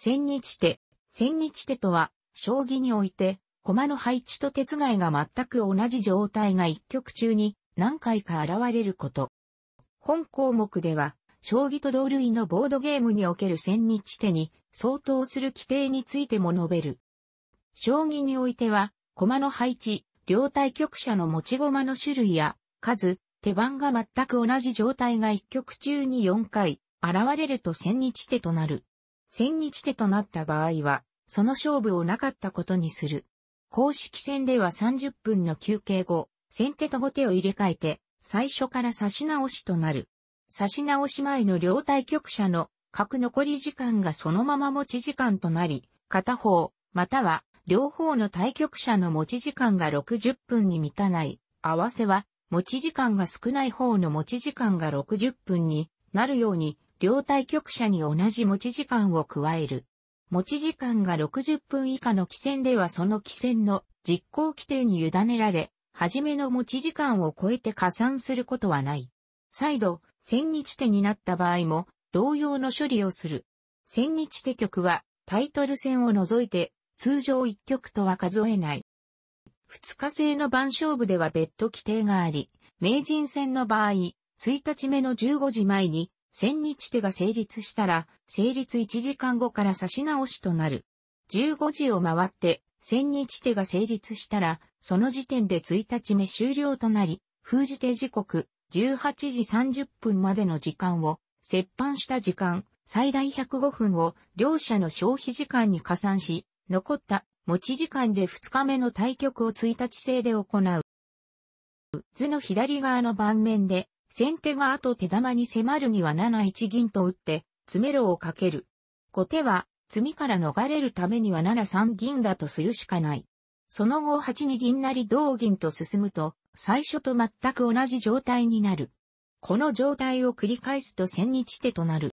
千日手。千日手とは、将棋において、駒の配置と手伝いが全く同じ状態が一局中に何回か現れること。本項目では、将棋と同類のボードゲームにおける千日手に相当する規定についても述べる。将棋においては、駒の配置、両対局者の持ち駒の種類や数、手番が全く同じ状態が一局中に4回現れると千日手となる。千日手となった場合は、その勝負をなかったことにする。公式戦では30分の休憩後、先手と後手を入れ替えて、最初から差し直しとなる。差し直し前の両対局者の各残り時間がそのまま持ち時間となり、片方、または両方の対局者の持ち時間が60分に満たない、合わせは持ち時間が少ない方の持ち時間が60分になるように両対局者に同じ持ち時間を加える。持ち時間が60分以下の棋戦ではその棋戦の実行規定に委ねられ、初めの持ち時間を超えて加算することはない。再度、千日手になった場合も同様の処理をする。千日手局はタイトル戦を除いて通常1局とは数えない。二日制の番勝負では別途規定があり、名人戦の場合、1日目の15時前に千日手が成立したら、成立1時間後から差し直しとなる。15時を回って、千日手が成立したら、その時点で1日目終了となり、封じ手時刻、18時30分までの時間を、折半した時間、最大105分を、両者の消費時間に加算し、残った持ち時間で2日目の対局を1日制で行う。図の左側の盤面で、先手が後手玉に迫るには7一銀と打って、詰めろをかける。後手は、詰みから逃れるためには7三銀だとするしかない。その後8二銀なり同銀と進むと、最初と全く同じ状態になる。この状態を繰り返すと千日手となる。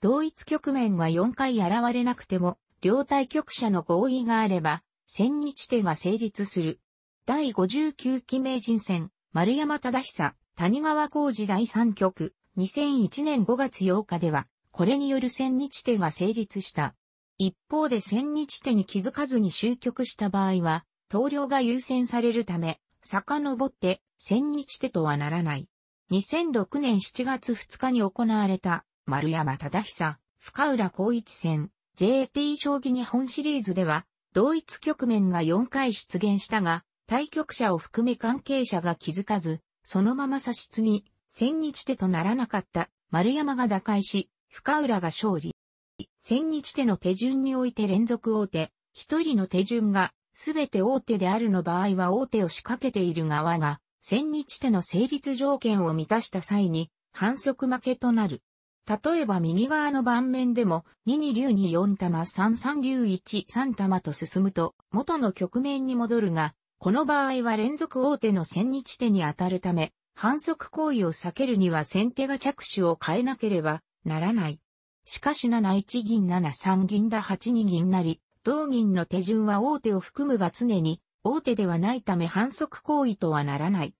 同一局面は4回現れなくても、両対局者の合意があれば、千日手が成立する。第59期名人戦、丸山忠久。谷川浩二第3局、2001年5月8日では、これによる千日手が成立した。一方で千日手に気づかずに終局した場合は、投了が優先されるため、遡って千日手とはならない。2006年7月2日に行われた、丸山忠久、深浦光一戦、JT 将棋日本シリーズでは、同一局面が4回出現したが、対局者を含め関係者が気づかず、そのままし室ぎ、千日手とならなかった丸山が打開し、深浦が勝利。千日手の手順において連続大手、一人の手順が、すべて大手であるの場合は大手を仕掛けている側が、千日手の成立条件を満たした際に、反則負けとなる。例えば右側の盤面でも、2二竜に4玉3三竜1三玉と進むと、元の局面に戻るが、この場合は連続大手の千日手に当たるため、反則行為を避けるには先手が着手を変えなければならない。しかし7一銀7三銀だ8二銀なり、同銀の手順は大手を含むが常に、大手ではないため反則行為とはならない。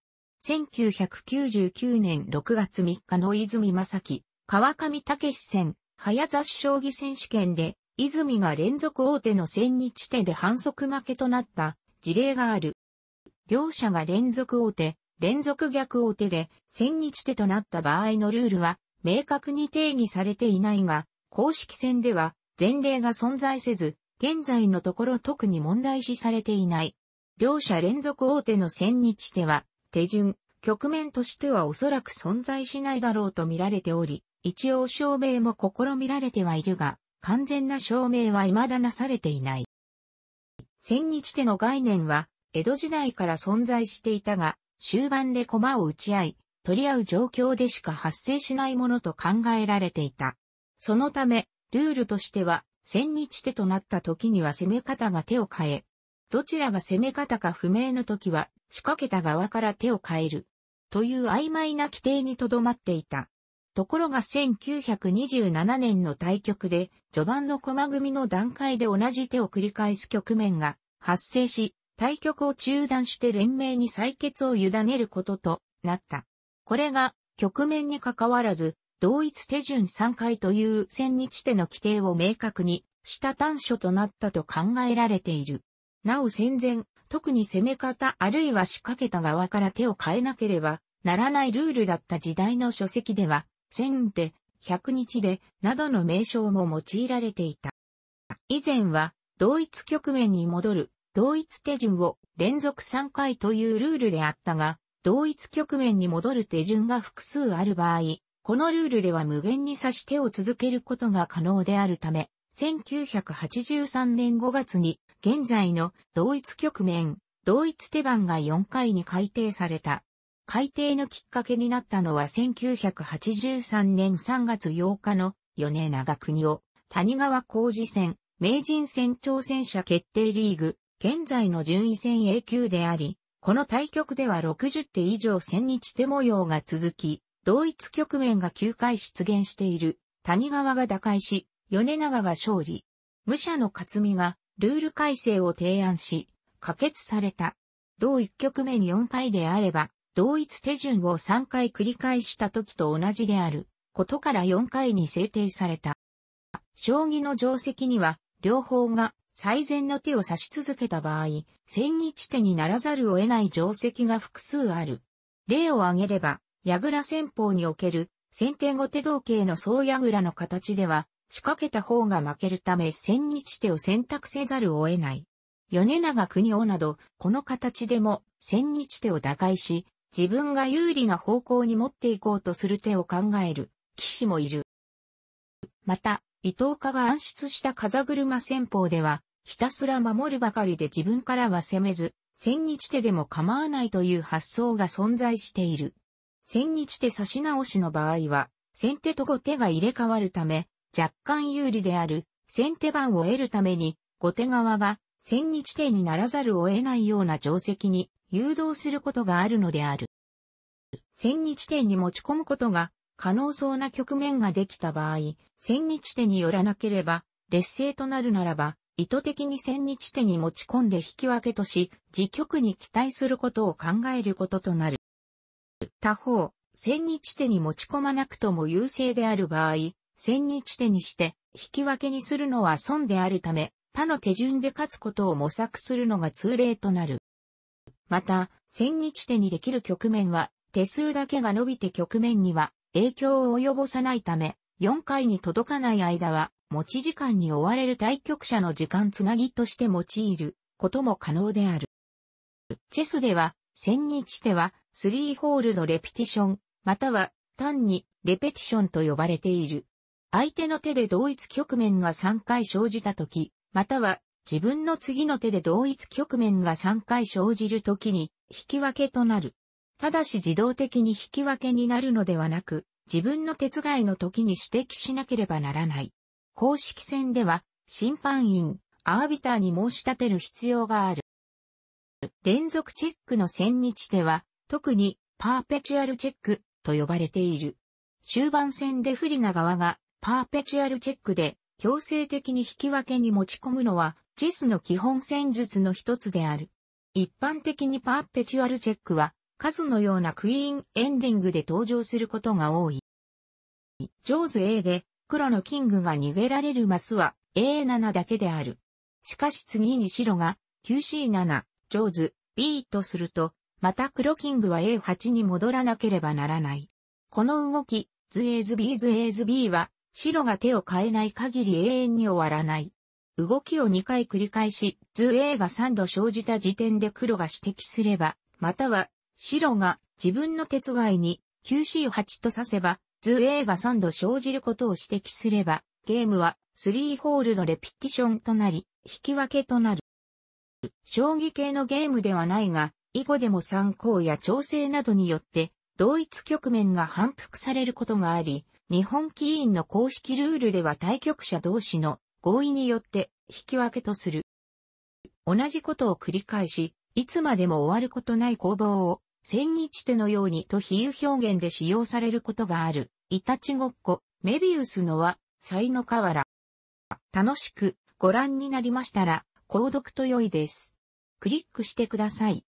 1999年6月3日の泉正樹、川上武戦、早雑将棋選手権で、泉が連続大手の千日手で反則負けとなった事例がある。両者が連続大手、連続逆大手で、千日手となった場合のルールは、明確に定義されていないが、公式戦では、前例が存在せず、現在のところ特に問題視されていない。両者連続大手の千日手は、手順、局面としてはおそらく存在しないだろうと見られており、一応証明も試みられてはいるが、完全な証明は未だなされていない。千日手の概念は、江戸時代から存在していたが、終盤で駒を打ち合い、取り合う状況でしか発生しないものと考えられていた。そのため、ルールとしては、千日手となった時には攻め方が手を変え、どちらが攻め方か不明の時は仕掛けた側から手を変える、という曖昧な規定にとどまっていた。ところが1927年の対局で、序盤の駒組みの段階で同じ手を繰り返す局面が発生し、対局を中断して連盟に採決を委ねることとなった。これが局面に関わらず、同一手順3回という千日手の規定を明確にした短所となったと考えられている。なお戦前、特に攻め方あるいは仕掛けた側から手を変えなければならないルールだった時代の書籍では、千手、百日手などの名称も用いられていた。以前は、同一局面に戻る同一手順を連続3回というルールであったが、同一局面に戻る手順が複数ある場合、このルールでは無限に指し手を続けることが可能であるため、1983年5月に現在の同一局面、同一手番が4回に改定された。改定のきっかけになったのは1983年3月8日の米長国を谷川工事戦、名人戦挑戦者決定リーグ現在の順位戦 A 級であり、この対局では60手以上千日手模様が続き、同一局面が9回出現している、谷川が打開し、米長が勝利。武者の勝美がルール改正を提案し、可決された。同一局面に4回であれば、同一手順を3回繰り返した時と同じである、ことから4回に制定された。将棋の定石には、両方が最善の手を指し続けた場合、千日手にならざるを得ない定石が複数ある。例を挙げれば、矢倉戦法における、先手後手同型の総矢倉の形では、仕掛けた方が負けるため千日手を選択せざるを得ない。米長国夫など、この形でも千日手を打開し、自分が有利な方向に持っていこうとする手を考える、騎士もいる。また、伊藤家が暗室した風車戦法では、ひたすら守るばかりで自分からは攻めず、千日手でも構わないという発想が存在している。千日手差し直しの場合は、先手と後手が入れ替わるため、若干有利である先手番を得るために、後手側が千日手にならざるを得ないような定石に誘導することがあるのである。千日手に持ち込むことが可能そうな局面ができた場合、千日手によらなければ、劣勢となるならば、意図的に千日手に持ち込んで引き分けとし、自局に期待することを考えることとなる。他方、千日手に持ち込まなくとも優勢である場合、千日手にして引き分けにするのは損であるため、他の手順で勝つことを模索するのが通例となる。また、千日手にできる局面は、手数だけが伸びて局面には影響を及ぼさないため、4回に届かない間は、持ち時間に追われる対局者の時間つなぎとして用いることも可能である。チェスでは、千日手は、3ホールのレピティション、または単にレペティションと呼ばれている。相手の手で同一局面が3回生じたとき、または自分の次の手で同一局面が3回生じるときに引き分けとなる。ただし自動的に引き分けになるのではなく、自分の手伝いの時に指摘しなければならない。公式戦では、審判員、アービターに申し立てる必要がある。連続チェックの戦日では、特にパーペチュアルチェックと呼ばれている。終盤戦で不利な側がパーペチュアルチェックで強制的に引き分けに持ち込むのはチェスの基本戦術の一つである。一般的にパーペチュアルチェックは数のようなクイーンエンディングで登場することが多い。ジョーズ A で黒のキングが逃げられるマスは A7 だけである。しかし次に白が QC7、ジョーズ B とすると、また黒キングは A8 に戻らなければならない。この動き、ズエズ B ズエズ B は、白が手を変えない限り永遠に終わらない。動きを2回繰り返し、図 A が3度生じた時点で黒が指摘すれば、または白が自分の鉄害に q c 8と刺せば、図 A が3度生じることを指摘すれば、ゲームは3ホールのレピティションとなり、引き分けとなる。将棋系のゲームではないが、以後でも参考や調整などによって、同一局面が反復されることがあり、日本棋院の公式ルールでは対局者同士の合意によって引き分けとする。同じことを繰り返し、いつまでも終わることない攻防を千日手のようにと比喩表現で使用されることがある、いたちごっこ、メビウスのは、才の河原。楽しくご覧になりましたら、購読と良いです。クリックしてください。